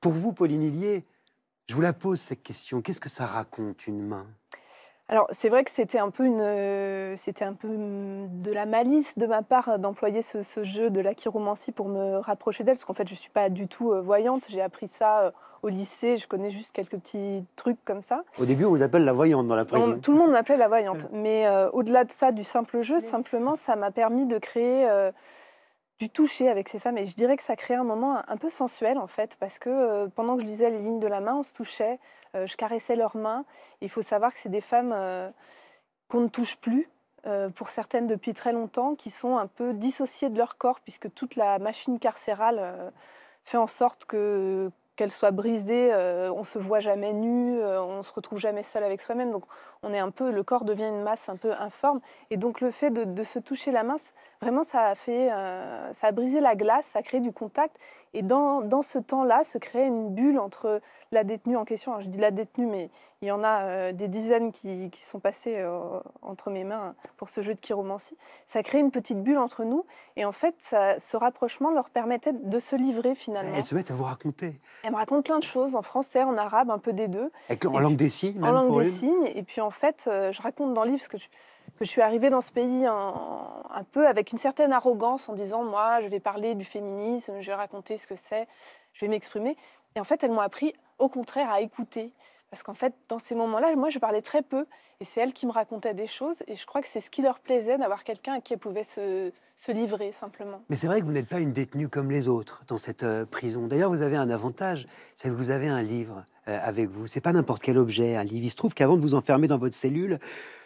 Pour vous, Pauline Hillier, je vous la pose cette question. Qu'est-ce que ça raconte, une main alors c'est vrai que c'était un peu une, euh, c'était un peu mm, de la malice de ma part d'employer ce, jeu de la l'achiromancie pour me rapprocher d'elle, parce qu'en fait je suis pas du tout euh, voyante. J'ai appris ça euh, au lycée, je connais juste quelques petits trucs comme ça. Au début on vous appelle la voyante dans la prison. tout le monde m'appelait la voyante, mais au-delà de ça du simple jeu, simplement ça m'a permis de créer du toucher avec ces femmes. Et je dirais que ça crée un moment un, peu sensuel, en fait, parce que euh, pendant que je lisais les lignes de la main, on se touchait, euh, je caressais leurs mains. Il faut savoir que c'est des femmes euh, qu'on ne touche plus. pour certaines depuis très longtemps, qui sont un peu dissociées de leur corps, puisque toute la machine carcérale fait en sorte que qu'elle soit brisée, on euh, on se voit jamais nu, on euh, on se retrouve jamais seul avec soi-même. Donc on est un peu, le corps devient une masse un peu informe. Et donc le fait de, se toucher la main, vraiment ça a fait, euh, ça a brisé la glace, ça a créé du contact. Et dans, ce temps-là, se créait une bulle entre la détenue en question. je dis la détenue, mais il y en a des dizaines qui, sont passées entre mes mains pour ce jeu de chiromancie. Ça crée une petite bulle entre nous. Et en fait, ce rapprochement leur permettait de se livrer finalement. Elles se mettent à vous raconter. Elle me raconte plein de choses en français, en arabe, un peu des deux. en langue des signes En langue des signes. Et puis en fait, euh, je raconte dans le livre que je, suis arrivée dans ce pays un, peu avec une certaine arrogance en disant moi je vais parler du féminisme, je vais raconter ce que c'est, je vais m'exprimer. Et en fait elle m'a appris au contraire à écouter, parce qu'en fait, dans ces moments-là, moi, je parlais très peu. Et c'est elle qui me racontait des choses. Et je crois que c'est ce qui leur plaisait d'avoir quelqu'un à qui elle pouvait se, livrer, simplement. Mais c'est vrai que vous n'êtes pas une détenue comme les autres dans cette euh, prison. D'ailleurs, vous avez un avantage, c'est que vous avez un livre euh, avec vous. C'est pas n'importe quel objet, un livre. Il se trouve qu'avant de vous enfermer dans votre cellule,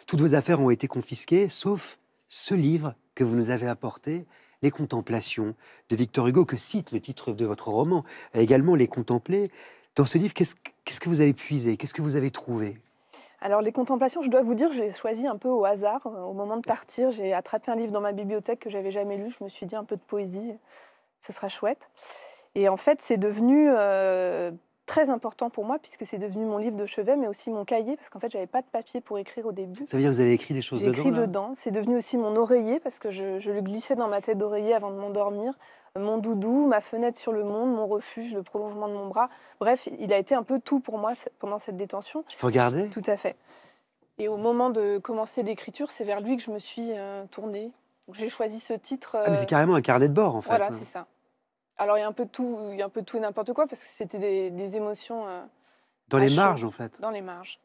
toutes vos affaires ont été confisquées, sauf ce livre que vous nous avez apporté. Les Contemplations de Victor Hugo, que cite le titre de votre roman, également Les Contemplés, dans ce livre, qu'est-ce que vous avez puisé Qu'est-ce que vous avez trouvé alors les contemplations, je dois vous dire, j'ai choisi un peu au hasard. Euh, au moment de partir, j'ai attrapé un livre dans ma bibliothèque que j'avais jamais lu. Je me suis dit un peu de poésie, ce sera chouette. Et en fait, c'est devenu euh, très important pour moi puisque c'est devenu mon livre de chevet, mais aussi mon cahier parce qu'en fait j'avais pas de papier pour écrire au début. Ça veut dire que vous avez écrit des choses dedans. Écrit dedans. C'est devenu aussi mon oreiller parce que je, le glissais dans ma tête d'oreiller avant de m'endormir. Mon doudou, ma fenêtre sur le monde, mon refuge, le prolongement de mon bras. Bref, il a été un peu tout pour moi pendant cette détention. Il faut regarder Tout à fait. Et au moment de commencer l'écriture, c'est vers lui que je me suis euh, tournée. J'ai choisi ce titre. Ah, c'est euh, carrément un carnet de bord en fait. Voilà, hein. c'est ça. Alors, il y a un peu tout, il y a un peu tout et n'importe quoi, parce que c'était des, émotions. Euh, dans les marges, en fait. Dans les marges.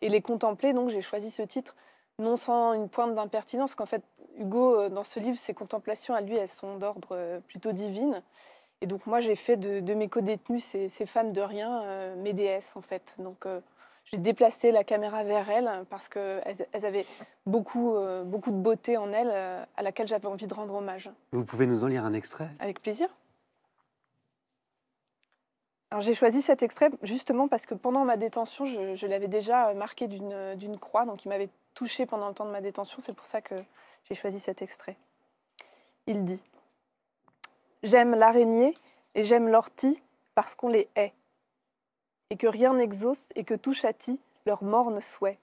Et les contempler, donc j'ai choisi ce titre, non sans une pointe d'impertinence, qu'en fait, Hugo, euh, dans ce livre, ses contemplations à lui, elles sont d'ordre euh, plutôt divine. Et donc, moi, j'ai fait de, mes co-détenus, ces, femmes de rien, mes déesses, en fait. Donc, j'ai déplacé la caméra vers elles parce qu'elles elles avaient beaucoup, beaucoup de beauté en elles à laquelle j'avais envie de rendre hommage. Vous pouvez nous en lire un extrait Avec plaisir j'ai choisi cet extrait justement parce que pendant ma détention, je, l'avais déjà euh, marqué d'une croix, donc il m'avait touché pendant le temps de ma détention, c'est pour ça que j'ai choisi cet extrait. Il dit J'aime l'araignée et j'aime l'ortie parce qu'on les hait, et que rien n'exauce et que tout châtie leur morne souhait,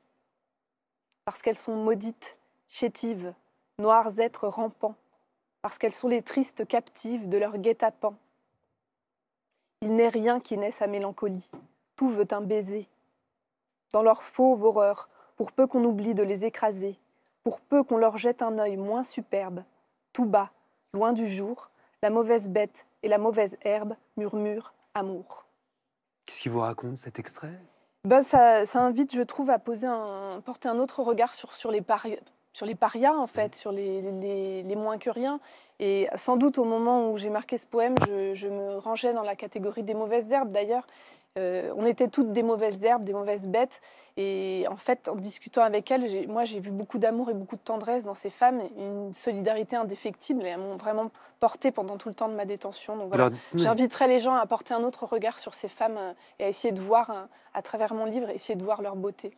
parce qu'elles sont maudites, chétives, noires êtres rampants, parce qu'elles sont les tristes captives de leur guet-apens, il n'est rien qui n'ait sa mélancolie. Tout veut un baiser. Dans leur fauve horreur, pour peu qu'on oublie de les écraser, pour peu qu'on leur jette un œil moins superbe, tout bas, loin du jour, la mauvaise bête et la mauvaise herbe murmurent amour. Qu'est-ce qui vous raconte cet extrait ben, ça, invite, je trouve, à poser porter un autre regard sur, sur les sur les parias, en fait, sur les, moins que rien. Et sans doute, au moment où j'ai marqué ce poème, je, me rangeais dans la catégorie des mauvaises herbes, d'ailleurs. Euh, on était toutes des mauvaises herbes, des mauvaises bêtes. Et en fait, en discutant avec elles, moi, j'ai vu beaucoup d'amour et beaucoup de tendresse dans ces femmes, une solidarité indéfectible. Et elles m'ont vraiment porté pendant tout le temps de ma détention. Donc voilà, j'inviterai les gens à porter un autre regard sur ces femmes euh, et à essayer de voir, euh, à travers mon livre, essayer de voir leur beauté.